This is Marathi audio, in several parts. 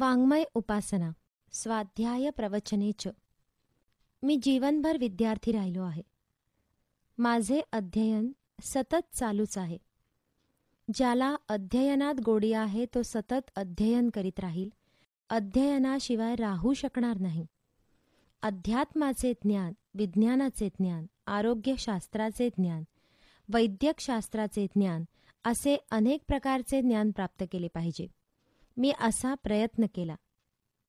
वाङ्मय उपासना स्वाध्याय प्रवचने च मी जीवनभर विद्यार्थी राहिलो आहे माझे अध्ययन सतत चालूच आहे ज्याला अध्ययनात गोडी आहे तो सतत अध्ययन करीत राहील अध्ययनाशिवाय राहू शकणार नाही अध्यात्माचे ज्ञान विज्ञानाचे ज्ञान आरोग्यशास्त्राचे ज्ञान वैद्यकशास्त्राचे ज्ञान असे अनेक प्रकारचे ज्ञान प्राप्त केले पाहिजे मी असा प्रयत्न केला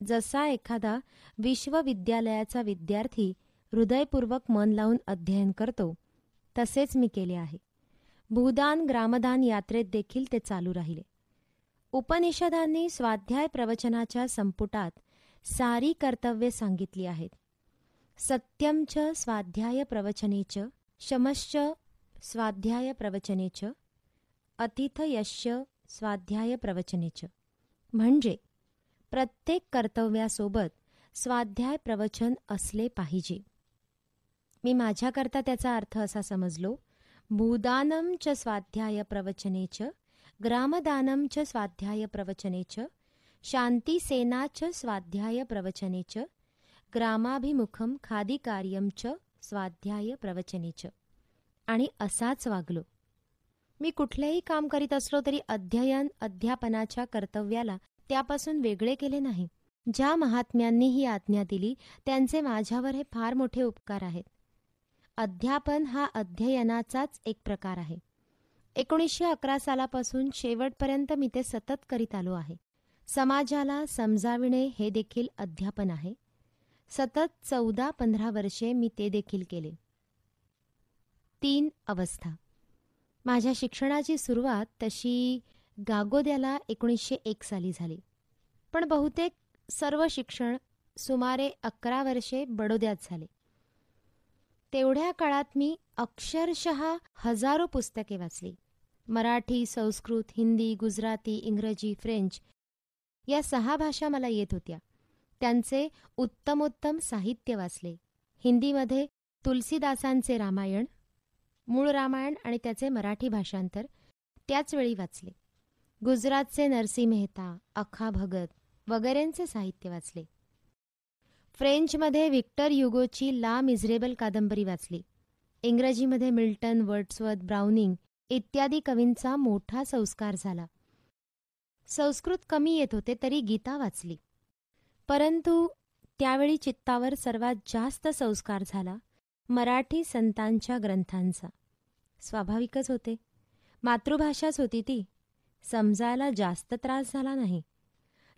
जसा एखादा विश्वविद्यालयाचा विद्यार्थी हृदयपूर्वक मन लावून अध्ययन करतो तसेच मी केले आहे भूदान ग्रामदान यात्रेत देखील ते चालू राहिले उपनिषदांनी स्वाध्याय प्रवचनाच्या संपुटात सारी कर्तव्ये सांगितली आहेत सत्यमच स्वाध्याय प्रवचनेच शमश्च स्वाध्याय प्रवचनेच अतिथयश्य स्वाध्याय प्रवचनेच म्हणजे प्रत्येक कर्तव्यासोबत स्वाध्याय प्रवचन असले पाहिजे मी माझ्याकरता त्याचा अर्थ असा समजलो भूदानम च स्वाध्याय प्रवचनेच ग्रामदानम च स्वाध्याय प्रवचनेच शांतीसेनाच च स्वाध्याय प्रवचनेच ग्रामाभिमुखम कार्यम च स्वाध्याय प्रवचनेच आणि असाच वागलो मी कुठलेही काम करीत असलो तरी अध्ययन अध्यापनाच्या कर्तव्याला त्यापासून वेगळे केले नाही ज्या महात्म्यांनी ही आज्ञा दिली त्यांचे माझ्यावर हे फार मोठे उपकार आहेत अध्यापन हा अध्ययनाचाच एक प्रकार आहे एकोणीसशे अकरा सालापासून शेवटपर्यंत मी ते सतत करीत आलो आहे समाजाला समजाविणे हे देखील अध्यापन आहे सतत चौदा पंधरा वर्षे मी ते देखील केले तीन अवस्था माझ्या शिक्षणाची सुरुवात तशी गागोद्याला एकोणीसशे एक साली झाली पण बहुतेक सर्व शिक्षण सुमारे अकरा वर्षे बडोद्यात झाले तेवढ्या काळात मी अक्षरशः हजारो पुस्तके वाचली मराठी संस्कृत हिंदी गुजराती इंग्रजी फ्रेंच या सहा भाषा मला येत होत्या त्यांचे उत्तमोत्तम साहित्य वाचले हिंदीमध्ये तुलसीदासांचे रामायण मूळ रामायण आणि त्याचे मराठी भाषांतर त्याचवेळी वाचले गुजरातचे नरसी मेहता अखा भगत वगैरेंचे साहित्य वाचले फ्रेंचमध्ये व्हिक्टर युगोची ला मिझरेबल कादंबरी वाचली इंग्रजीमध्ये मिल्टन वर्ड्सवर्थ ब्राउनिंग इत्यादी कवींचा मोठा संस्कार झाला संस्कृत कमी येत होते तरी गीता वाचली परंतु त्यावेळी चित्तावर सर्वात जास्त संस्कार झाला मराठी संतांच्या ग्रंथांचा स्वाभाविकच होते मातृभाषाच होती ती समजायला जास्त त्रास झाला नाही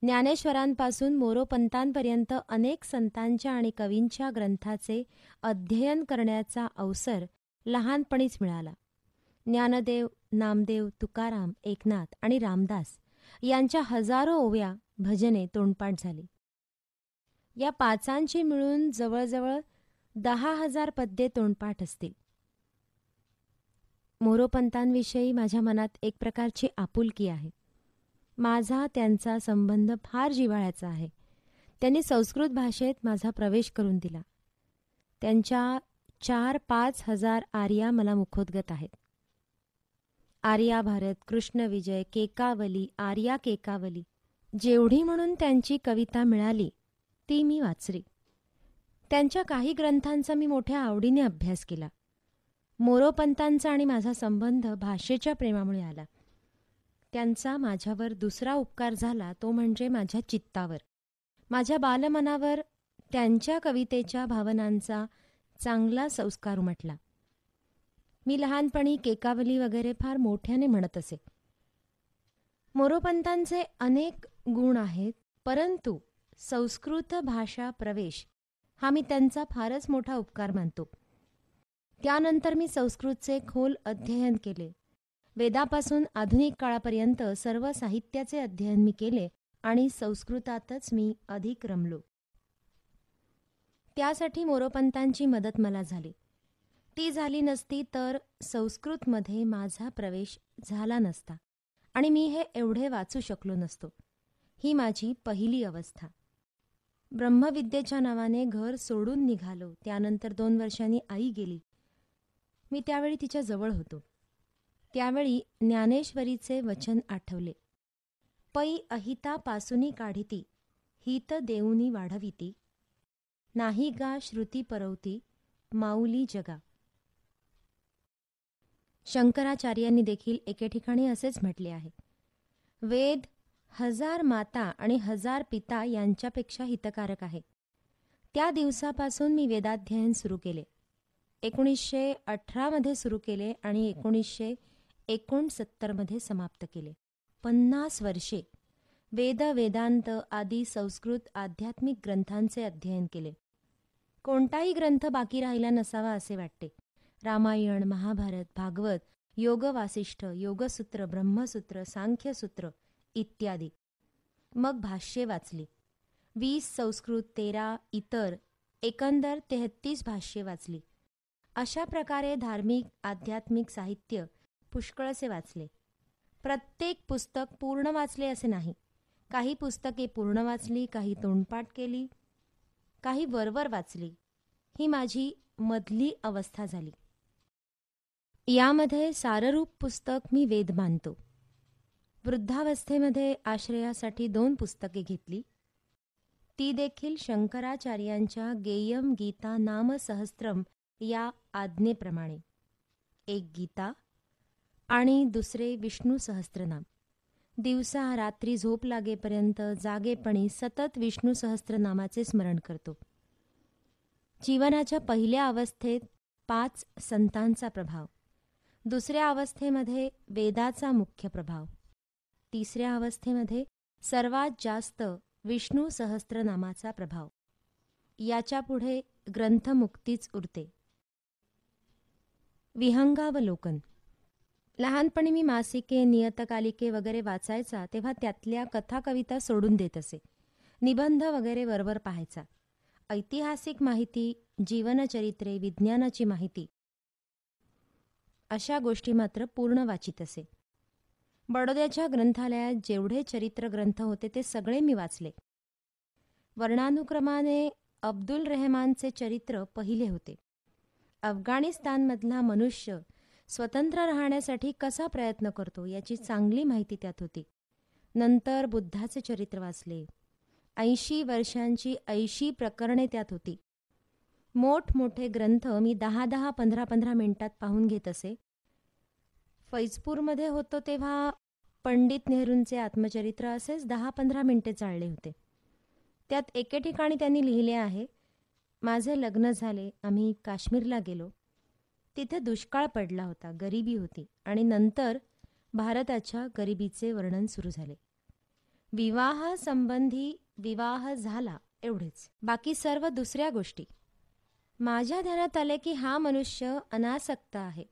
ज्ञानेश्वरांपासून मोरोपंतांपर्यंत अनेक संतांच्या आणि कवींच्या ग्रंथाचे अध्ययन करण्याचा अवसर लहानपणीच मिळाला ज्ञानदेव नामदेव तुकाराम एकनाथ आणि रामदास यांच्या हजारो ओव्या भजने तोंडपाठ झाली या पाचांची मिळून जवळजवळ दहा हजार पद्ये तोंडपाठ असतील मोरोपंतांविषयी माझ्या मनात एक प्रकारची आपुलकी आहे माझा त्यांचा संबंध फार जिव्हाळ्याचा आहे त्यांनी संस्कृत भाषेत माझा प्रवेश करून दिला त्यांच्या चार पाच हजार आर्या मला मुखोद्गत आहेत आर्या भारत कृष्णविजय केकावली आर्या केकावली जेवढी म्हणून त्यांची कविता मिळाली ती मी वाचली त्यांच्या काही ग्रंथांचा मी मोठ्या आवडीने अभ्यास केला मोरोपंतांचा आणि माझा संबंध भाषेच्या प्रेमामुळे आला त्यांचा माझ्यावर दुसरा उपकार झाला तो म्हणजे माझ्या चित्तावर माझ्या बालमनावर त्यांच्या कवितेच्या भावनांचा चांगला संस्कार उमटला मी लहानपणी केकावली वगैरे फार मोठ्याने म्हणत असे मोरोपंतांचे अनेक गुण आहेत परंतु संस्कृत भाषा प्रवेश हा मी त्यांचा फारच मोठा उपकार मानतो त्यानंतर मी संस्कृतचे खोल अध्ययन केले वेदापासून आधुनिक काळापर्यंत सर्व साहित्याचे अध्ययन मी केले आणि संस्कृतातच मी अधिक रमलो त्यासाठी मोरोपंतांची मदत मला झाली ती झाली नसती तर संस्कृतमध्ये माझा प्रवेश झाला नसता आणि मी हे एवढे वाचू शकलो नसतो ही माझी पहिली अवस्था ब्रह्मविद्येच्या नावाने घर सोडून निघालो त्यानंतर दोन वर्षांनी आई गेली मी त्यावेळी तिच्या जवळ होतो त्यावेळी ज्ञानेश्वरीचे वचन आठवले पै अहिता पासुनी काढिती हित देऊनी वाढविती नाही गा श्रुती परवती माऊली जगा शंकराचार्यांनी देखील एके ठिकाणी असेच म्हटले आहे वेद हजार माता आणि हजार पिता यांच्यापेक्षा हितकारक आहे त्या दिवसापासून मी वेदाध्ययन सुरू केले एकोणीसशे अठरामध्ये सुरू केले आणि एकोणीसशे एकोणसत्तरमध्ये समाप्त केले पन्नास वर्षे वेद वेदांत आदी संस्कृत आध्यात्मिक ग्रंथांचे अध्ययन केले कोणताही ग्रंथ बाकी राहिला नसावा असे वाटते रामायण महाभारत भागवत योगवासिष्ठ योगसूत्र ब्रह्मसूत्र सांख्यसूत्र इत्यादी मग भाष्ये वाचली वीस संस्कृत तेरा इतर एकंदर तेहत्तीस भाष्ये वाचली अशा प्रकारे धार्मिक आध्यात्मिक साहित्य पुष्कळसे वाचले प्रत्येक पुस्तक पूर्ण वाचले असे नाही काही पुस्तके पूर्ण वाचली काही तोंडपाठ केली काही वरवर वाचली ही माझी मधली अवस्था झाली यामध्ये साररूप पुस्तक मी वेद मानतो वृद्धावस्थेमध्ये आश्रयासाठी दोन पुस्तके घेतली ती देखील शंकराचार्यांच्या गेयम गीता नामसहस्त्रम या आज्ञेप्रमाणे एक गीता आणि दुसरे विष्णू सहस्त्रनाम दिवसा रात्री झोप लागेपर्यंत जागेपणी सतत विष्णू सहस्त्रनामाचे स्मरण करतो जीवनाच्या पहिल्या अवस्थेत पाच संतांचा प्रभाव दुसऱ्या अवस्थेमध्ये वेदाचा मुख्य प्रभाव तिसऱ्या अवस्थेमध्ये सर्वात जास्त विष्णू सहस्त्रनामाचा प्रभाव याच्यापुढे ग्रंथमुक्तीच उरते विहंगावलोकन लहानपणी मी मासिके नियतकालिके वगैरे वाचायचा तेव्हा त्यातल्या कथा कविता सोडून देत असे निबंध वगैरे वरवर पाहायचा ऐतिहासिक माहिती जीवनचरित्रे विज्ञानाची माहिती अशा गोष्टी मात्र पूर्ण वाचित असे बडोद्याच्या ग्रंथालयात जेवढे चरित्र ग्रंथ होते ते सगळे मी वाचले वर्णानुक्रमाने अब्दुल रहमानचे चरित्र पहिले होते अफगाणिस्तानमधला मनुष्य स्वतंत्र राहण्यासाठी कसा प्रयत्न करतो याची चांगली माहिती त्यात होती नंतर बुद्धाचे चरित्र वाचले ऐंशी वर्षांची ऐंशी प्रकरणे त्यात होती मोठमोठे ग्रंथ मी दहा दहा पंधरा पंधरा मिनिटात पाहून घेत असे फैजपूरमध्ये होतो तेव्हा पंडित नेहरूंचे आत्मचरित्र असेच दहा पंधरा मिनिटे चालले होते त्यात एके ठिकाणी त्यांनी लिहिले आहे माझे लग्न झाले आम्ही काश्मीरला गेलो तिथे दुष्काळ पडला होता गरिबी होती आणि नंतर भारताच्या गरिबीचे वर्णन सुरू झाले विवाह संबंधी विवाह झाला एवढेच बाकी सर्व दुसऱ्या गोष्टी माझ्या ध्यानात आले की हा मनुष्य अनासक्त आहे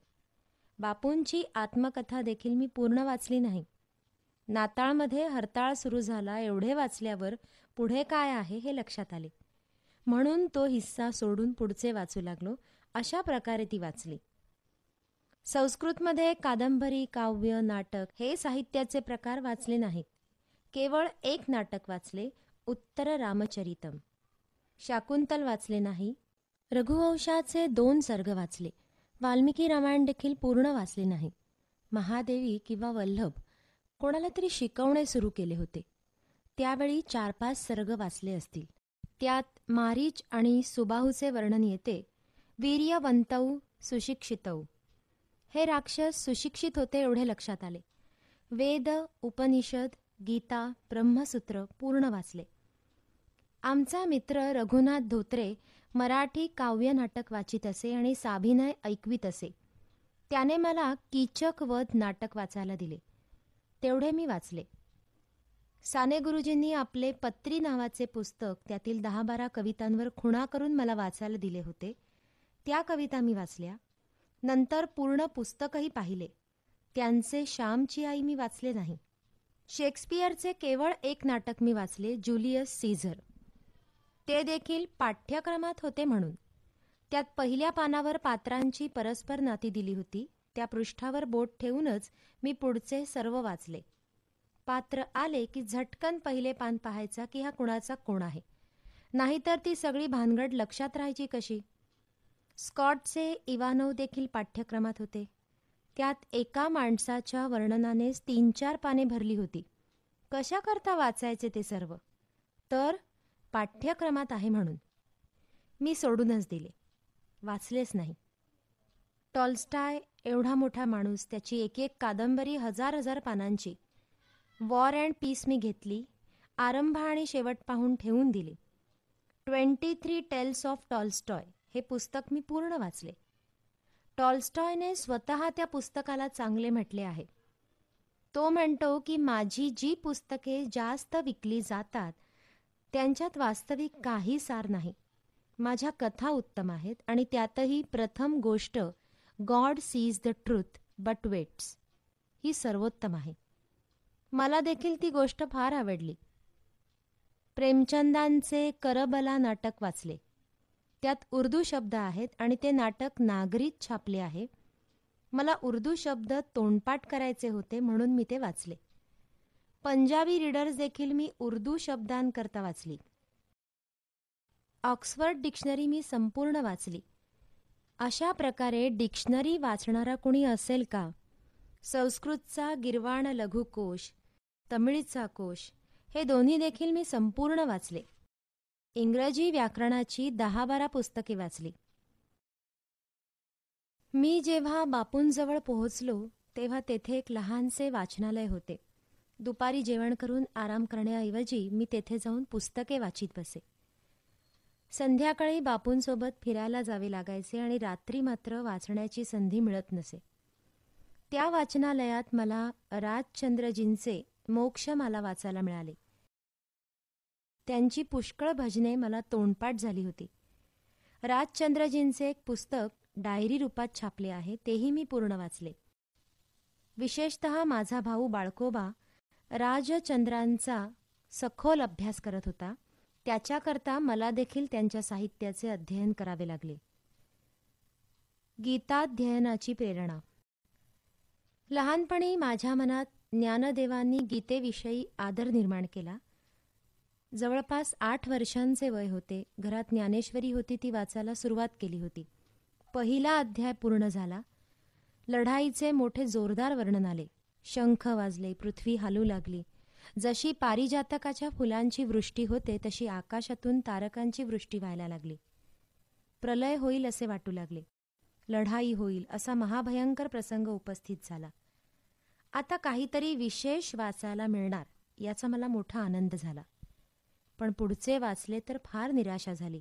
बापूंची आत्मकथा देखील मी पूर्ण वाचली नाही नाताळमध्ये हरताळ सुरू झाला एवढे वाचल्यावर पुढे काय आहे हे लक्षात आले म्हणून तो हिस्सा सोडून पुढचे वाचू लागलो अशा प्रकारे ती वाचली संस्कृतमध्ये कादंबरी काव्य नाटक हे साहित्याचे प्रकार वाचले नाहीत केवळ एक नाटक वाचले उत्तर रामचरितम शाकुंतल वाचले नाही रघुवंशाचे दोन सर्ग वाचले वाल्मिकी रामायण देखील पूर्ण वाचले नाही महादेवी किंवा वल्लभ कोणाला तरी शिकवणे सुरू केले होते त्यावेळी चार पाच सर्ग वाचले असतील त्यात मारीच आणि सुबाहूचे वर्णन येते वीर्यवंतऊ सुशिक्षितऊ हे राक्षस सुशिक्षित होते एवढे लक्षात आले वेद उपनिषद गीता ब्रह्मसूत्र पूर्ण वाचले आमचा मित्र रघुनाथ धोत्रे मराठी काव्य नाटक वाचित असे आणि साभिनय ऐकवीत असे त्याने मला वध नाटक वाचायला दिले तेवढे मी वाचले साने गुरुजींनी आपले पत्री नावाचे पुस्तक त्यातील दहा बारा कवितांवर खुणा करून मला वाचायला दिले होते त्या कविता मी वाचल्या नंतर पूर्ण पुस्तकही पाहिले त्यांचे श्यामची आई मी वाचले नाही शेक्सपियरचे केवळ एक नाटक मी वाचले जुलियस सीझर ते देखील पाठ्यक्रमात होते म्हणून त्यात पहिल्या पानावर पात्रांची परस्पर नाती दिली होती त्या पृष्ठावर बोट ठेवूनच मी पुढचे सर्व वाचले पात्र आले की झटकन पहिले पान पाहायचा की हा कुणाचा कोण आहे नाहीतर ती सगळी भानगड लक्षात राहायची कशी स्कॉटचे इवानव देखील पाठ्यक्रमात होते त्यात एका माणसाच्या वर्णनानेच तीन चार पाने भरली होती कशाकरता वाचायचे ते सर्व तर पाठ्यक्रमात आहे म्हणून मी सोडूनच दिले वाचलेच नाही टॉल्स्टाय एवढा मोठा माणूस त्याची एक एक कादंबरी हजार हजार पानांची वॉर अँड पीस मी घेतली आरंभ आणि शेवट पाहून ठेवून दिली twenty three tales of Tolstoy हे पुस्तक मी पूर्ण वाचले टॉलस्टॉयने स्वतः त्या पुस्तकाला चांगले म्हटले आहे तो म्हणतो की माझी जी पुस्तके जास्त विकली जातात त्यांच्यात वास्तविक काही सार नाही माझ्या कथा उत्तम आहेत आणि त्यातही प्रथम गोष्ट God sees the truth but waits ही सर्वोत्तम आहे मला देखील ती गोष्ट फार आवडली प्रेमचंदांचे करबला नाटक वाचले त्यात उर्दू शब्द आहेत आणि ते नाटक नागरीत छापले आहे मला उर्दू शब्द तोंडपाठ करायचे होते म्हणून मी ते वाचले पंजाबी रीडर्स देखील मी उर्दू शब्दांकरता वाचली ऑक्सफर्ड डिक्शनरी मी संपूर्ण वाचली अशा प्रकारे डिक्शनरी वाचणारा कुणी असेल का संस्कृतचा गिरवाण लघुकोश तमिळीचा कोश हे दोन्ही देखील मी संपूर्ण वाचले इंग्रजी व्याकरणाची दहा बारा पुस्तके वाचली मी जेव्हा बापूंजवळ पोहोचलो तेव्हा तेथे एक लहानसे वाचनालय होते दुपारी जेवण करून आराम करण्याऐवजी मी तेथे जाऊन पुस्तके वाचित बसे संध्याकाळी बापूंसोबत फिरायला जावे लागायचे आणि रात्री मात्र वाचण्याची संधी मिळत नसे त्या वाचनालयात मला राजचंद्रजींचे मोक्ष मला वाचायला मिळाले त्यांची पुष्कळ भजने मला तोंडपाठ झाली होती राजचंद्रजींचे एक पुस्तक डायरी रूपात छापले आहे तेही मी पूर्ण वाचले विशेषत माझा भाऊ बाळकोबा राजचंद्रांचा सखोल अभ्यास करत होता त्याच्याकरता मला देखील त्यांच्या साहित्याचे अध्ययन करावे लागले गीताध्ययनाची प्रेरणा लहानपणी माझ्या मनात ज्ञानदेवांनी गीतेविषयी आदर निर्माण केला जवळपास आठ वर्षांचे वय होते घरात ज्ञानेश्वरी होती ती वाचायला सुरुवात केली होती पहिला अध्याय पूर्ण झाला लढाईचे मोठे जोरदार वर्णन आले शंख वाजले पृथ्वी हालू लागली जशी पारिजातकाच्या फुलांची वृष्टी होते तशी आकाशातून तारकांची वृष्टी व्हायला लागली प्रलय होईल असे वाटू लागले लढाई होईल असा महाभयंकर प्रसंग उपस्थित झाला आता काहीतरी विशेष वाचायला मिळणार याचा मला मोठा आनंद झाला पण पुढचे वाचले तर फार निराशा झाली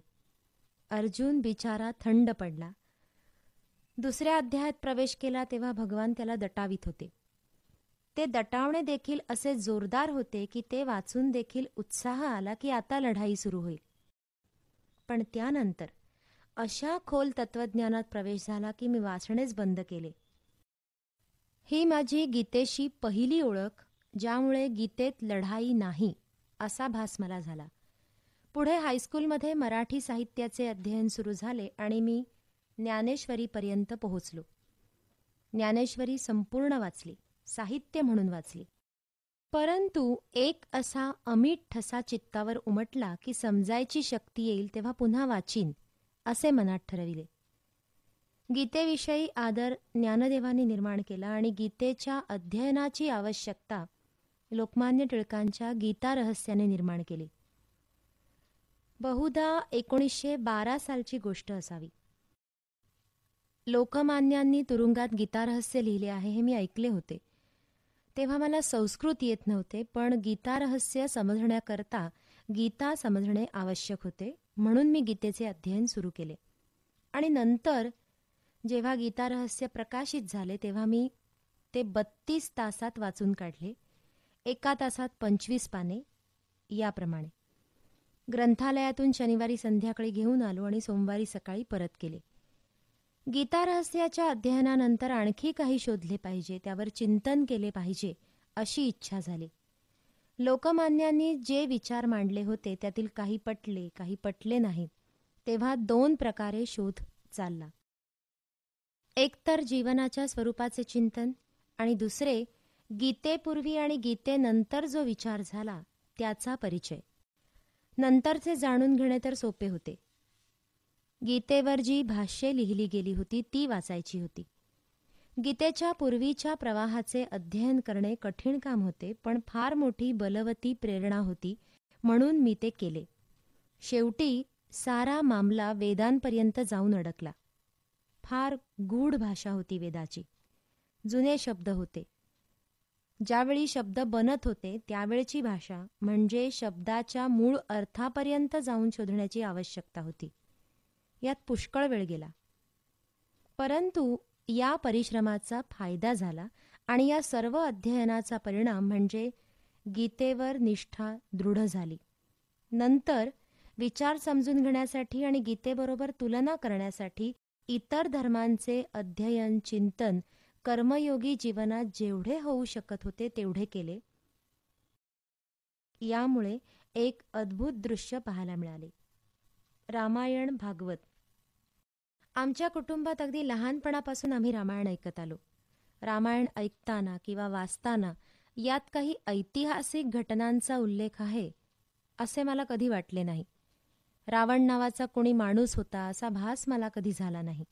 अर्जुन बिचारा थंड पडला दुसऱ्या अध्यायात प्रवेश केला तेव्हा भगवान त्याला दटावित होते ते दटावणे देखील असे जोरदार होते की ते वाचून देखील उत्साह आला की आता लढाई सुरू होईल पण त्यानंतर अशा खोल तत्वज्ञानात प्रवेश झाला की मी वाचणेच बंद केले ही माझी गीतेशी पहिली ओळख ज्यामुळे गीतेत लढाई नाही असा भास मला झाला पुढे हायस्कूलमध्ये मराठी साहित्याचे अध्ययन सुरू झाले आणि मी ज्ञानेश्वरीपर्यंत पोहोचलो ज्ञानेश्वरी संपूर्ण वाचली साहित्य म्हणून वाचली परंतु एक असा अमिट ठसा चित्तावर उमटला की समजायची शक्ती येईल तेव्हा पुन्हा वाचीन असे मनात ठरविले गीतेविषयी आदर ज्ञानदेवांनी निर्माण केला आणि गीतेच्या अध्ययनाची आवश्यकता लोकमान्य टिळकांच्या गीता रहस्याने निर्माण केली बहुधा एकोणीसशे बारा सालची गोष्ट असावी लोकमान्यांनी तुरुंगात गीता रहस्य लिहिले आहे हे मी ऐकले होते तेव्हा मला संस्कृत येत नव्हते पण गीता रहस्य समजण्याकरता गीता समजणे आवश्यक होते म्हणून मी गीतेचे अध्ययन सुरू केले आणि नंतर जेव्हा गीतारहस्य प्रकाशित झाले तेव्हा मी ते बत्तीस तासात वाचून काढले एका तासात पंचवीस पाने याप्रमाणे ग्रंथालयातून शनिवारी संध्याकाळी घेऊन आलो आणि सोमवारी सकाळी परत केले गीतारहस्याच्या अध्ययनानंतर आणखी काही शोधले पाहिजे त्यावर चिंतन केले पाहिजे अशी इच्छा झाली लोकमान्यांनी जे विचार मांडले होते त्यातील काही पटले काही पटले नाहीत तेव्हा दोन प्रकारे शोध चालला एकतर जीवनाच्या स्वरूपाचे चिंतन आणि दुसरे गीतेपूर्वी आणि गीतेनंतर जो विचार झाला त्याचा परिचय नंतरचे जाणून घेणे तर सोपे होते गीतेवर जी भाष्ये लिहिली गेली होती ती वाचायची होती गीतेच्या पूर्वीच्या प्रवाहाचे अध्ययन करणे कठीण काम होते पण फार मोठी बलवती प्रेरणा होती म्हणून मी ते केले शेवटी सारा मामला वेदांपर्यंत जाऊन अडकला फार गूढ भाषा होती वेदाची जुने शब्द होते ज्यावेळी शब्द बनत होते त्यावेळची भाषा म्हणजे शब्दाच्या मूळ अर्थापर्यंत जाऊन शोधण्याची आवश्यकता होती यात पुष्कळ वेळ गेला परंतु या परिश्रमाचा फायदा झाला आणि या सर्व अध्ययनाचा परिणाम म्हणजे गीतेवर निष्ठा दृढ झाली नंतर विचार समजून घेण्यासाठी आणि गीतेबरोबर तुलना करण्यासाठी इतर धर्मांचे अध्ययन चिंतन कर्मयोगी जीवनात जेवढे होऊ शकत होते तेवढे केले यामुळे एक अद्भुत दृश्य पाहायला मिळाले रामायण भागवत आमच्या कुटुंबात अगदी लहानपणापासून आम्ही रामायण ऐकत आलो रामायण ऐकताना किंवा वाचताना यात काही ऐतिहासिक घटनांचा उल्लेख आहे असे मला कधी वाटले नाही रावण नावाचा कोणी माणूस होता असा भास मला कधी झाला नाही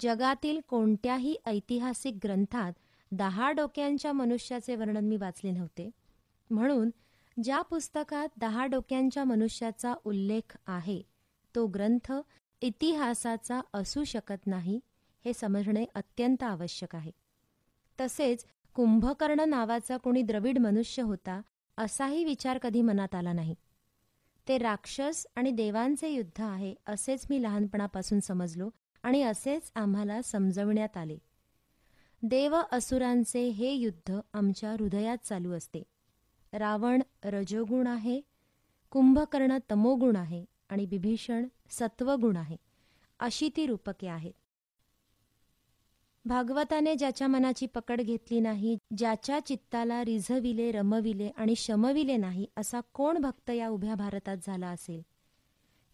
जगातील कोणत्याही ऐतिहासिक ग्रंथात दहा डोक्यांच्या मनुष्याचे वर्णन मी वाचले नव्हते म्हणून ज्या पुस्तकात दहा डोक्यांच्या मनुष्याचा उल्लेख आहे तो ग्रंथ इतिहासाचा असू शकत नाही हे समजणे अत्यंत आवश्यक आहे तसेच कुंभकर्ण नावाचा कोणी द्रविड मनुष्य होता असाही विचार कधी मनात आला नाही ते राक्षस आणि देवांचे युद्ध आहे असेच मी लहानपणापासून समजलो आणि असेच आम्हाला समजवण्यात आले देव असुरांचे हे युद्ध आमच्या हृदयात चालू असते रावण रजोगुण आहे कुंभकर्ण तमोगुण आहे आणि बिभीषण सत्वगुण आहे अशी ती रूपके आहेत भागवताने ज्याच्या मनाची पकड घेतली नाही ज्याच्या चित्ताला रिझविले रमविले आणि शमविले नाही असा कोण भक्त या उभ्या भारतात झाला असेल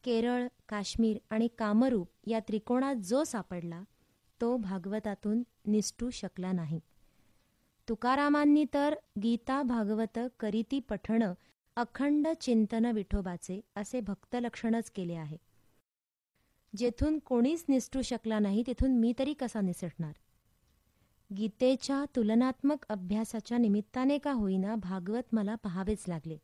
केरळ काश्मीर आणि कामरूप या त्रिकोणात जो सापडला तो भागवतातून निष्ठू शकला नाही तुकारामांनी तर गीता भागवत करीती पठण अखंड चिंतन विठोबाचे असे भक्तलक्षणच केले आहे जेथून कोणीच निसटू शकला नाही तेथून मी तरी कसा निसटणार गीतेच्या तुलनात्मक अभ्यासाच्या निमित्ताने का होईना भागवत मला पहावेच लागले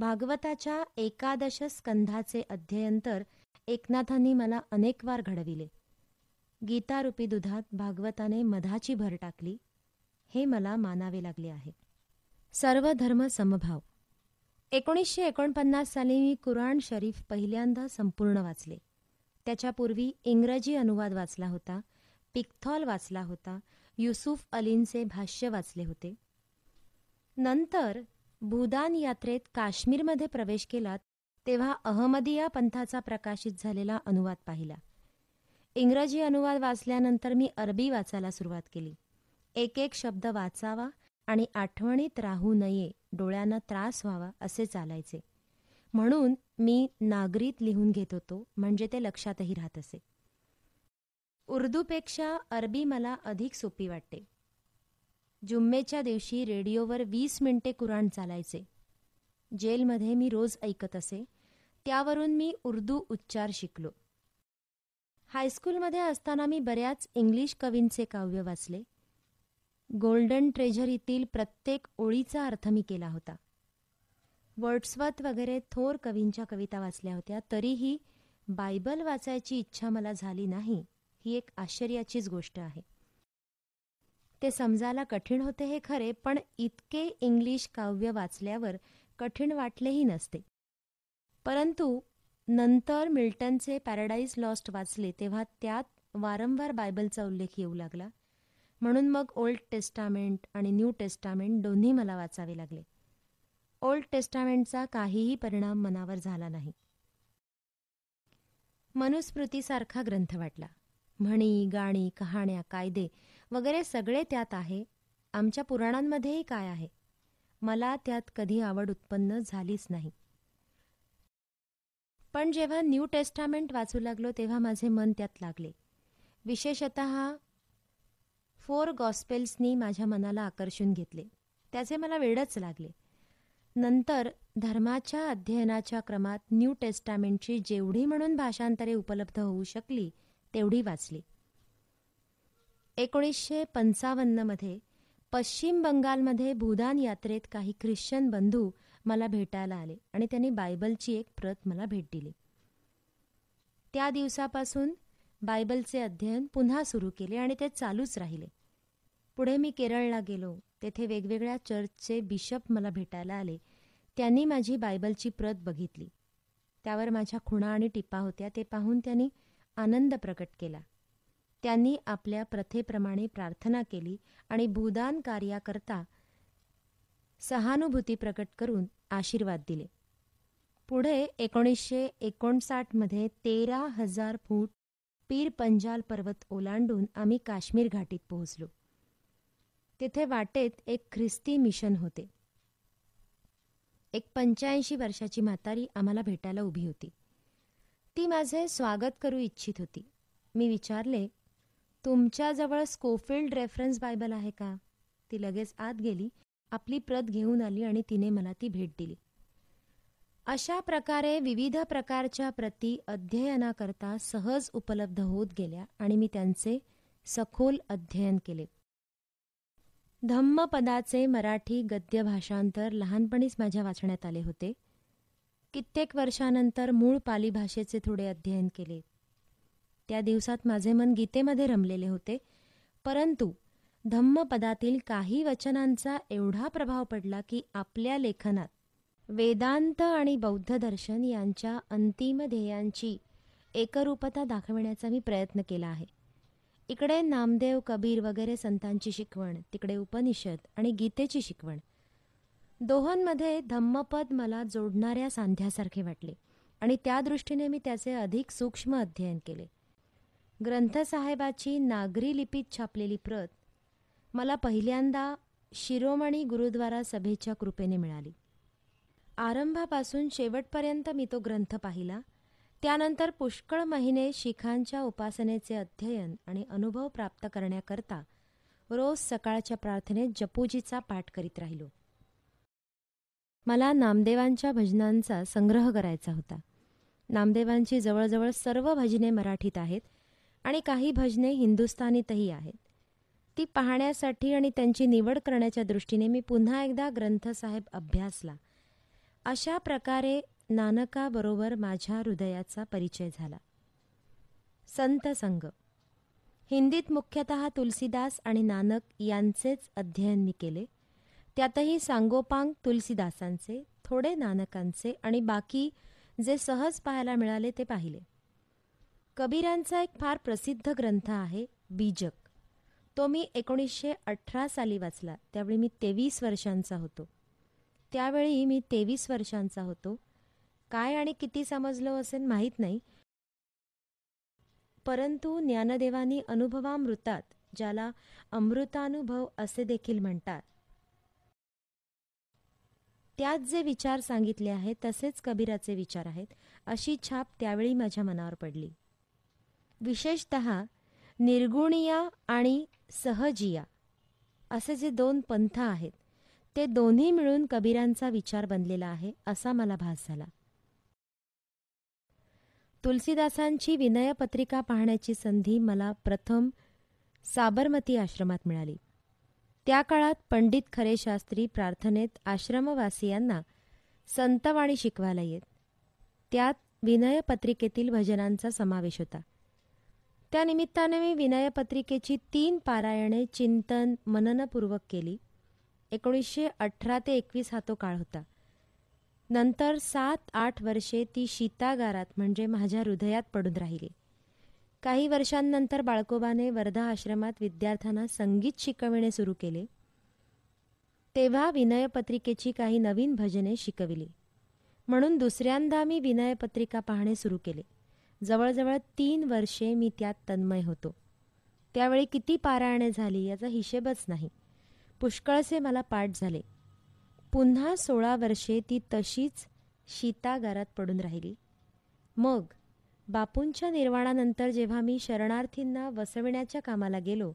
भागवताच्या एकादश स्कंधाचे अध्ययन तर एकनाथांनी मला अनेक वार घडविले गीतारूपी दुधात भागवताने मधाची भर टाकली हे मला मानावे लागले आहे सर्व धर्म समभाव एकोणीसशे एकोणपन्नास साली मी कुराण शरीफ पहिल्यांदा संपूर्ण वाचले त्याच्यापूर्वी इंग्रजी अनुवाद वाचला होता पिकथॉल वाचला होता युसुफ अलींचे भाष्य वाचले होते नंतर भूदान यात्रेत काश्मीरमध्ये प्रवेश केला तेव्हा अहमदिया पंथाचा प्रकाशित झालेला अनुवाद पाहिला इंग्रजी अनुवाद वाचल्यानंतर मी अरबी वाचायला सुरुवात केली एक एक शब्द वाचावा आणि आठवणीत राहू नये डोळ्यांना त्रास व्हावा असे चालायचे म्हणून मी नागरीत लिहून घेत होतो म्हणजे ते लक्षातही राहत असे उर्दूपेक्षा अरबी मला अधिक सोपी वाटते जुम्मेच्या दिवशी रेडिओवर वीस मिनिटे कुराण चालायचे जेलमध्ये मी रोज ऐकत असे त्यावरून मी उर्दू उच्चार शिकलो हायस्कूलमध्ये असताना मी बऱ्याच इंग्लिश कवींचे काव्य वाचले गोल्डन ट्रेझरीतील प्रत्येक ओळीचा अर्थ मी केला होता वर्ड्सवत वगैरे थोर कवींच्या कविता वाचल्या होत्या तरीही बायबल वाचायची इच्छा मला झाली नाही ही एक आश्चर्याचीच गोष्ट आहे ते समजायला कठीण होते हे खरे पण इतके इंग्लिश काव्य वाचल्यावर कठीण वाटलेही नसते परंतु नंतर मिल्टनचे पॅराडाईज लॉस्ट वाचले तेव्हा त्यात वारंवार बायबलचा उल्लेख येऊ लागला म्हणून मग ओल्ड टेस्टामेंट आणि न्यू टेस्टामेंट दोन्ही मला वाचावे लागले ओल्ड टेस्टामेंटचा काहीही परिणाम मनावर झाला नाही मनुस्मृतीसारखा ग्रंथ वाटला म्हणी गाणी कहाण्या कायदे वगैरे सगळे त्यात आहे आमच्या पुराणांमध्येही काय आहे मला त्यात कधी आवड उत्पन्न झालीच नाही पण जेव्हा न्यू टेस्टामेंट वाचू लागलो तेव्हा माझे मन त्यात लागले विशेषत फोर गॉस्पेल्सनी माझ्या मनाला आकर्षून घेतले त्याचे मला वेळच लागले नंतर धर्माच्या अध्ययनाच्या क्रमात न्यू टेस्टामेंटची जेवढी म्हणून भाषांतरे उपलब्ध होऊ शकली तेवढी वाचली एकोणीसशे पंचावन्नमध्ये पश्चिम बंगालमध्ये भूदान यात्रेत काही ख्रिश्चन बंधू मला भेटायला आले आणि त्यांनी बायबलची एक प्रत मला भेट दिली त्या दिवसापासून बायबलचे अध्ययन पुन्हा सुरू केले आणि ते चालूच राहिले पुढे मी केरळला गेलो तेथे वेगवेगळ्या चर्चचे बिशप मला भेटायला आले त्यांनी माझी बायबलची प्रत बघितली त्यावर माझ्या खुणा आणि टिपा होत्या ते पाहून त्यांनी आनंद प्रकट केला त्यांनी आपल्या प्रथेप्रमाणे प्रार्थना केली आणि भूदान कार्याकरता सहानुभूती प्रकट करून आशीर्वाद दिले पुढे एकोणीसशे एकोणसाठमध्ये तेरा हजार फूट पीर पंजाल पर्वत ओलांडून आम्ही काश्मीर घाटीत पोहोचलो तिथे वाटेत एक ख्रिस्ती मिशन होते एक पंच्याऐंशी वर्षाची म्हातारी आम्हाला भेटायला उभी होती ती माझे स्वागत करू इच्छित होती मी विचारले तुमच्याजवळ स्कोफिल्ड रेफरन्स बायबल आहे का ती लगेच आत गेली आपली प्रत घेऊन आली आणि तिने मला ती भेट दिली अशा प्रकारे विविध प्रकारच्या प्रती अध्ययनाकरता सहज उपलब्ध होत गेल्या आणि मी त्यांचे सखोल अध्ययन केले धम्मपदाचे मराठी गद्य भाषांतर लहानपणीच माझ्या वाचण्यात आले होते कित्येक वर्षानंतर मूळ पाली भाषेचे थोडे अध्ययन केले त्या दिवसात माझे मन गीतेमध्ये रमलेले होते परंतु धम्मपदातील काही वचनांचा एवढा प्रभाव पडला की आपल्या लेखनात वेदांत आणि बौद्ध दर्शन यांच्या अंतिम ध्येयांची एकरूपता दाखविण्याचा मी प्रयत्न केला आहे इकडे नामदेव कबीर वगैरे संतांची शिकवण तिकडे उपनिषद आणि गीतेची शिकवण दोहोंमध्ये धम्मपद मला जोडणाऱ्या सांध्यासारखे वाटले आणि त्या दृष्टीने मी त्याचे अधिक सूक्ष्म अध्ययन केले ग्रंथसाहेबाची नागरी लिपीत छापलेली प्रत मला पहिल्यांदा शिरोमणी गुरुद्वारा सभेच्या कृपेने मिळाली आरंभापासून शेवटपर्यंत मी तो ग्रंथ पाहिला त्यानंतर पुष्कळ महिने शिखांच्या उपासनेचे अध्ययन आणि अनुभव प्राप्त करण्याकरता रोज सकाळच्या प्रार्थनेत जपूजीचा पाठ करीत राहिलो मला नामदेवांच्या भजनांचा संग्रह करायचा होता नामदेवांची जवळजवळ सर्व भजने मराठीत आहेत आणि काही भजने हिंदुस्थानीतही आहेत ती पाहण्यासाठी आणि त्यांची निवड करण्याच्या दृष्टीने मी पुन्हा एकदा ग्रंथसाहेब अभ्यासला अशा प्रकारे नानकाबरोबर माझ्या हृदयाचा परिचय झाला संत संघ हिंदीत मुख्यतः तुलसीदास आणि नानक यांचेच अध्ययन मी केले त्यातही सांगोपांग तुलसीदासांचे थोडे नानकांचे आणि बाकी जे सहज पाहायला मिळाले ते पाहिले कबीरांचा एक फार प्रसिद्ध ग्रंथ आहे बीजक तो मी एकोणीसशे अठरा साली वाचला त्यावेळी मी तेवीस वर्षांचा होतो त्यावेळी मी तेवीस वर्षांचा होतो काय आणि किती समजलो असेल माहीत नाही परंतु ज्ञानदेवानी अनुभवामृतात ज्याला अमृतानुभव असे देखील म्हणतात त्यात जे विचार सांगितले आहेत तसेच कबीराचे विचार आहेत अशी छाप त्यावेळी माझ्या मनावर पडली विशेषत निर्गुणिया आणि सहजिया असे जे दोन पंथ आहेत ते दोन्ही मिळून कबीरांचा विचार बनलेला आहे असा मला भास झाला तुलसीदासांची विनयपत्रिका पाहण्याची संधी मला प्रथम साबरमती आश्रमात मिळाली त्या काळात पंडित खरे शास्त्री प्रार्थनेत आश्रमवासियांना संतवाणी शिकवायला येत त्यात विनयपत्रिकेतील भजनांचा समावेश होता त्यानिमित्ताने मी विनयपत्रिकेची तीन पारायणे चिंतन मननपूर्वक केली एकोणीसशे अठरा ते एकवीस हा तो काळ होता नंतर सात आठ वर्षे ती शीतागारात म्हणजे माझ्या हृदयात पडून राहिली काही वर्षांनंतर बाळकोबाने वर्धा आश्रमात विद्यार्थ्यांना संगीत शिकविणे सुरू केले तेव्हा विनयपत्रिकेची काही नवीन भजने शिकविली म्हणून दुसऱ्यांदा मी विनयपत्रिका पाहणे सुरू केले जवळजवळ तीन वर्षे मी त्यात तन्मय होतो त्यावेळी किती पारायणे झाली याचा हिशेबच नाही पुष्कळसे मला पाठ झाले पुन्हा सोळा वर्षे ती तशीच शीतागारात पडून राहिली मग बापूंच्या निर्वाणानंतर जेव्हा मी शरणार्थींना वसविण्याच्या कामाला गेलो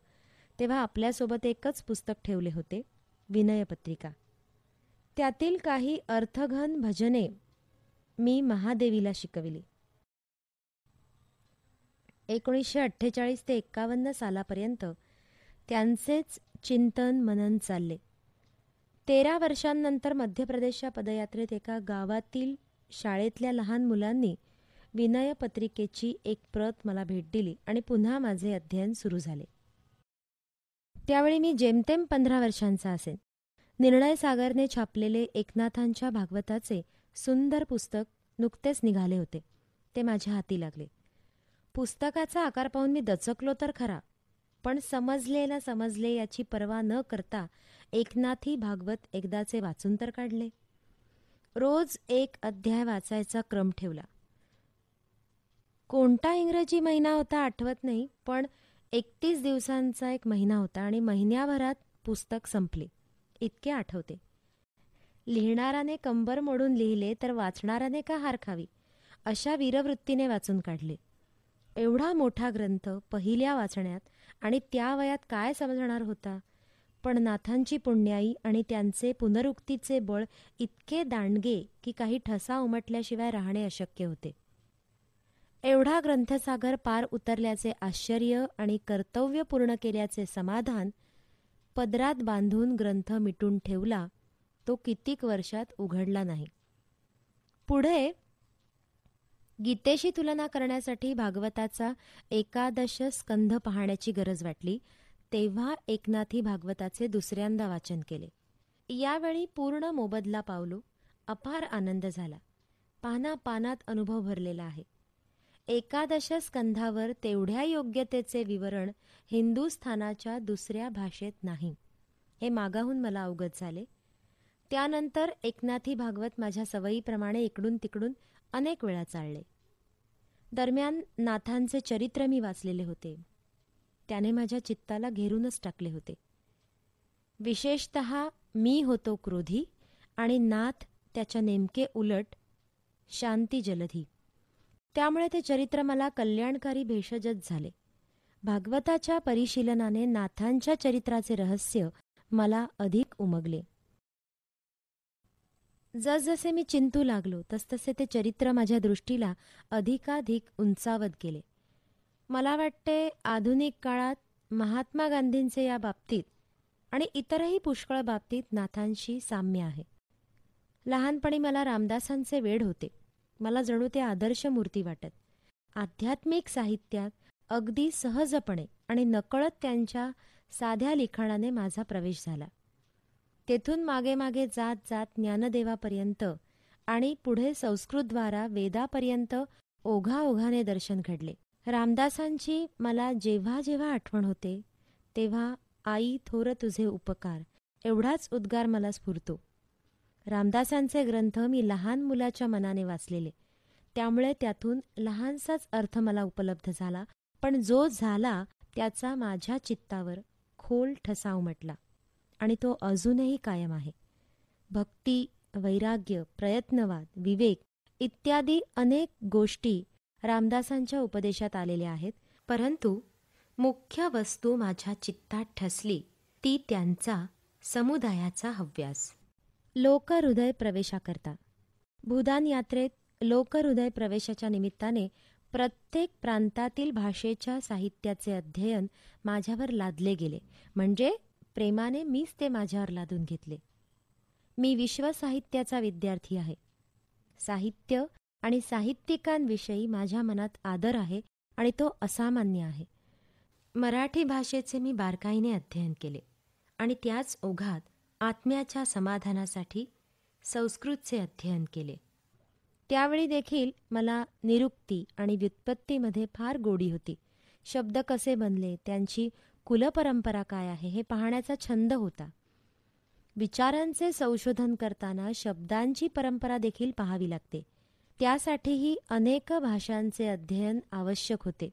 तेव्हा आपल्यासोबत एकच पुस्तक ठेवले होते विनयपत्रिका त्यातील काही अर्थघन भजने मी महादेवीला शिकविली एकोणीसशे अठ्ठेचाळीस ते एक्कावन्न सालापर्यंत त्यांचेच चिंतन मनन चालले तेरा वर्षांनंतर मध्य प्रदेशच्या पदयात्रेत एका गावातील शाळेतल्या लहान मुलांनी विनय पत्रिकेची एक प्रत मला भेट दिली आणि पुन्हा माझे अध्ययन सुरू झाले त्यावेळी मी जेमतेम पंधरा वर्षांचा असेन निर्णय सागरने छापलेले एकनाथांच्या भागवताचे सुंदर पुस्तक नुकतेच निघाले होते ते माझ्या हाती लागले पुस्तकाचा आकार पाहून मी दचकलो तर खरा पण समजले ना समजले याची पर्वा न करता एकनाथी भागवत एकदाचे वाचून तर काढले रोज एक अध्याय वाचायचा क्रम ठेवला कोणता इंग्रजी महिना होता आठवत नाही पण एकतीस दिवसांचा एक महिना होता आणि महिन्याभरात पुस्तक संपले इतके आठवते लिहिणाराने कंबर मोडून लिहिले तर वाचणाराने का हार खावी अशा वीरवृत्तीने वाचून काढले एवढा मोठा ग्रंथ पहिल्या वाचण्यात आणि त्या वयात काय समजणार होता पण नाथांची पुण्याई आणि त्यांचे पुनरुक्तीचे बळ इतके दांडगे की काही ठसा उमटल्याशिवाय राहणे अशक्य होते एवढा ग्रंथसागर पार उतरल्याचे आश्चर्य आणि कर्तव्य पूर्ण केल्याचे समाधान पदरात बांधून ग्रंथ मिटून ठेवला तो कित्येक वर्षात उघडला नाही पुढे गीतेशी तुलना करण्यासाठी भागवताचा एकादश स्कंध पाहण्याची गरज वाटली तेव्हा एकनाथी भागवताचे दुसऱ्यांदा वाचन केले यावेळी पूर्ण मोबदला पावलो अपार आनंद झाला पाना पानात अनुभव भरलेला आहे एकादश स्कंधावर तेवढ्या योग्यतेचे विवरण हिंदुस्थानाच्या दुसऱ्या भाषेत नाही हे मागाहून मला अवगत झाले त्यानंतर एकनाथी भागवत माझ्या सवयीप्रमाणे इकडून तिकडून अनेक वेळा चालले दरम्यान नाथांचे चरित्र मी वाचलेले होते त्याने माझ्या चित्ताला घेरूनच टाकले होते विशेषत मी होतो क्रोधी आणि नाथ त्याच्या नेमके उलट शांती जलधी त्यामुळे ते चरित्र मला कल्याणकारी भेषजच झाले भागवताच्या परिशीलनाने नाथांच्या चरित्राचे रहस्य मला अधिक उमगले जसजसे मी चिंतू लागलो तसतसे ते चरित्र माझ्या दृष्टीला अधिकाधिक उंचावत गेले मला वाटते आधुनिक काळात महात्मा गांधींचे या बाबतीत आणि इतरही पुष्कळ बाबतीत नाथांशी साम्य आहे लहानपणी मला रामदासांचे वेड होते मला जणू ते आदर्श मूर्ती वाटत आध्यात्मिक साहित्यात अगदी सहजपणे आणि नकळत त्यांच्या साध्या लिखाणाने माझा प्रवेश झाला तेथून मागे मागे जात जात ज्ञानदेवापर्यंत आणि पुढे संस्कृतद्वारा वेदापर्यंत ओघाओघाने दर्शन घडले रामदासांची मला जेव्हा जेव्हा आठवण होते तेव्हा आई थोर तुझे उपकार एवढाच उद्गार मला स्फुरतो रामदासांचे ग्रंथ मी लहान मुलाच्या मनाने वाचलेले त्यामुळे त्यातून लहानसाच अर्थ मला उपलब्ध झाला पण जो झाला त्याचा माझ्या चित्तावर खोल ठसा उमटला आणि तो अजूनही कायम आहे भक्ती वैराग्य प्रयत्नवाद विवेक इत्यादी अनेक गोष्टी रामदासांच्या उपदेशात आलेले आहेत परंतु मुख्य वस्तू माझ्या चित्तात ठसली ती त्यांचा समुदायाचा हव्यास लोकहृदय प्रवेशाकरता भूदान यात्रेत लोकहृदय प्रवेशाच्या निमित्ताने प्रत्येक प्रांतातील भाषेच्या साहित्याचे अध्ययन माझ्यावर लादले गेले म्हणजे प्रेमाने मीच ते माझ्यावर लादून घेतले मी विश्वसाहित्याचा विद्यार्थी आहे साहित्य आणि साहित्यिकांविषयी माझ्या मनात आदर आहे आणि तो असामान्य आहे मराठी भाषेचे मी बारकाईने अध्ययन केले आणि त्याच ओघात आत्म्याच्या समाधानासाठी संस्कृतचे अध्ययन केले त्यावेळी देखील मला निरुक्ती आणि व्युत्पत्तीमध्ये फार गोडी होती शब्द कसे बनले त्यांची कुलपरंपरा काय आहे हे पाहण्याचा छंद होता विचारांचे संशोधन करताना शब्दांची परंपरा देखील पाहावी लागते त्यासाठीही अनेक भाषांचे अध्ययन आवश्यक होते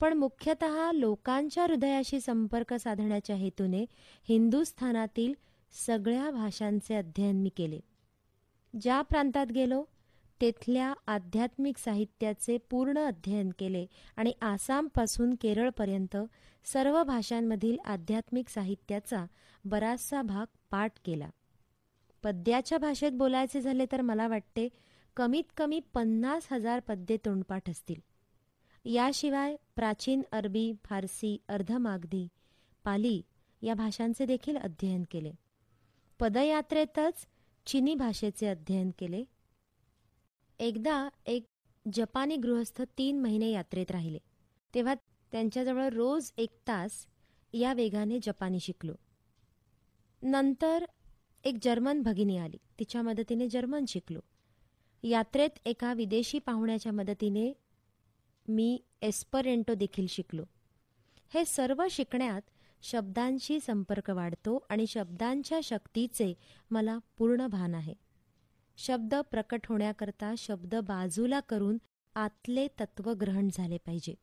पण मुख्यत लोकांच्या हृदयाशी संपर्क साधण्याच्या हेतूने हिंदुस्थानातील सगळ्या भाषांचे अध्ययन मी केले ज्या प्रांतात गेलो तेथल्या आध्यात्मिक साहित्याचे पूर्ण अध्ययन केले आणि आसामपासून केरळपर्यंत सर्व भाषांमधील आध्यात्मिक साहित्याचा बराचसा भाग पाठ केला पद्याच्या भाषेत बोलायचे झाले तर मला वाटते कमीत कमी पन्नास हजार पद्ये तोंडपाठ असतील याशिवाय प्राचीन अरबी फारसी अर्धमागधी पाली या भाषांचे देखील अध्ययन केले पदयात्रेतच चिनी भाषेचे अध्ययन केले एकदा एक जपानी गृहस्थ तीन महिने यात्रेत राहिले तेव्हा त्यांच्याजवळ रोज एक तास या वेगाने जपानी शिकलो नंतर एक जर्मन भगिनी आली तिच्या मदतीने जर्मन शिकलो यात्रेत एका विदेशी पाहुण्याच्या मदतीने मी एस्परेंटो देखील शिकलो हे सर्व शिकण्यात शब्दांशी संपर्क वाढतो आणि शब्दांच्या शक्तीचे मला पूर्ण भान आहे शब्द प्रकट होण्याकरता शब्द बाजूला करून आतले तत्व ग्रहण झाले पाहिजे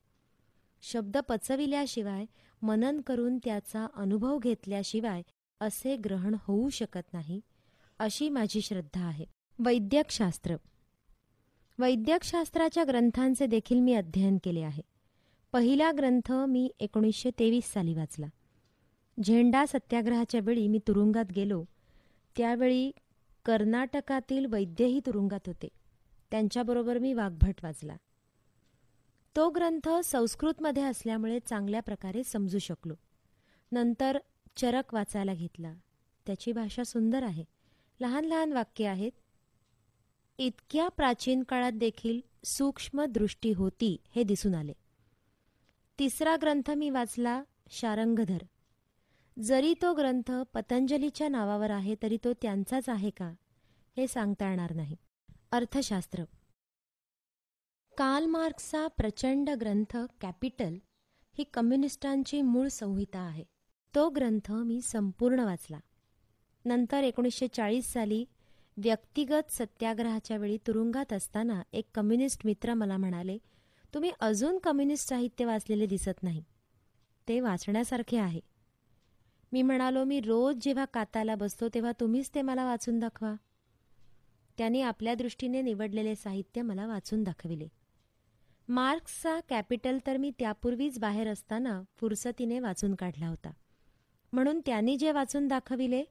शब्द पचविल्याशिवाय मनन करून त्याचा अनुभव घेतल्याशिवाय असे ग्रहण होऊ शकत नाही अशी माझी श्रद्धा आहे वैद्यकशास्त्र वैद्यकशास्त्राच्या ग्रंथांचे देखील मी अध्ययन केले आहे पहिला ग्रंथ मी एकोणीसशे तेवीस साली वाचला झेंडा सत्याग्रहाच्या वेळी मी तुरुंगात गेलो त्यावेळी कर्नाटकातील वैद्यही तुरुंगात होते त्यांच्याबरोबर मी वाघभट वाचला तो ग्रंथ संस्कृतमध्ये असल्यामुळे चांगल्या प्रकारे समजू शकलो नंतर चरक वाचायला घेतला त्याची भाषा सुंदर आहे लहान लहान वाक्य आहेत इतक्या प्राचीन काळात देखील सूक्ष्म दृष्टी होती हे दिसून आले तिसरा ग्रंथ मी वाचला शारंगधर जरी तो ग्रंथ पतंजलीच्या नावावर आहे तरी तो त्यांचाच आहे का हे सांगता येणार नाही अर्थशास्त्र कार्ल मार्क्सचा प्रचंड ग्रंथ कॅपिटल ही कम्युनिस्टांची मूळ संहिता आहे तो ग्रंथ मी संपूर्ण वाचला नंतर एकोणीसशे चाळीस साली व्यक्तिगत सत्याग्रहाच्या वेळी तुरुंगात असताना एक कम्युनिस्ट मित्र मला म्हणाले तुम्ही अजून कम्युनिस्ट साहित्य वाचलेले दिसत नाही ते वाचण्यासारखे आहे मी म्हणालो मी रोज जेव्हा काताला बसतो तेव्हा तुम्हीच ते मला वाचून दाखवा त्यांनी आपल्या दृष्टीने निवडलेले साहित्य मला वाचून दाखविले मार्क्सचा कॅपिटल तर मी त्यापूर्वीच बाहेर असताना फुरसतीने वाचून काढला होता म्हणून त्यांनी जे वाचून दाखविले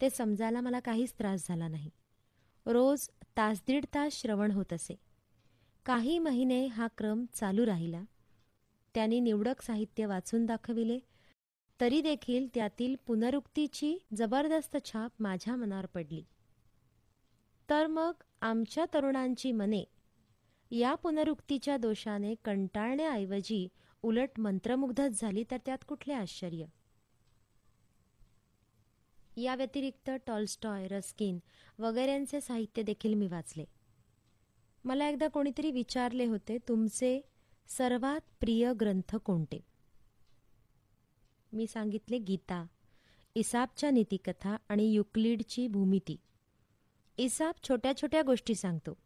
ते समजायला मला काहीच त्रास झाला नाही रोज तास दीड तास श्रवण होत असे काही महिने हा क्रम चालू राहिला त्यांनी निवडक साहित्य वाचून दाखविले तरी देखील त्यातील पुनरुक्तीची जबरदस्त छाप माझ्या मनावर पडली तर मग आमच्या तरुणांची मने या पुनरुक्तीच्या दोषाने कंटाळण्याऐवजी उलट मंत्रमुग्धच झाली तर त्यात कुठले आश्चर्य या व्यतिरिक्त टॉलस्टॉय रस्किन वगैरेंचे साहित्य देखील मी वाचले मला एकदा कोणीतरी विचारले होते तुमचे सर्वात प्रिय ग्रंथ कोणते मी सांगितले गीता इसाबच्या नीतिकथा आणि युक्लिडची भूमिती इसाब छोट्या छोट्या गोष्टी सांगतो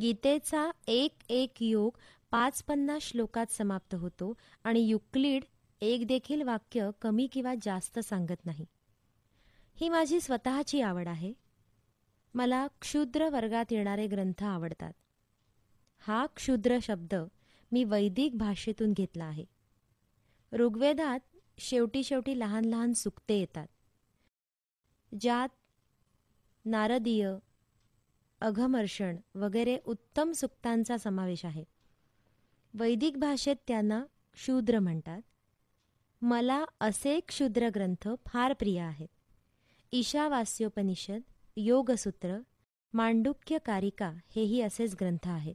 गीतेचा एक एक योग पाच पन्नास श्लोकात समाप्त होतो आणि युक्लिड एक देखील वाक्य कमी किंवा जास्त सांगत नाही ही माझी स्वतःची आवड आहे मला क्षुद्र वर्गात येणारे ग्रंथ आवडतात हा क्षुद्र शब्द मी वैदिक भाषेतून घेतला आहे ऋग्वेदात शेवटी शेवटी लहान लहान सुक्ते येतात ज्यात नारदीय अघमर्षण वगैरे उत्तम सुक्तांचा समावेश आहे वैदिक भाषेत त्यांना क्षुद्र म्हणतात मला असे क्षुद्र ग्रंथ फार प्रिय आहेत ईशावास्योपनिषद योगसूत्र मांडुक्य कारिका हेही असेच ग्रंथ आहेत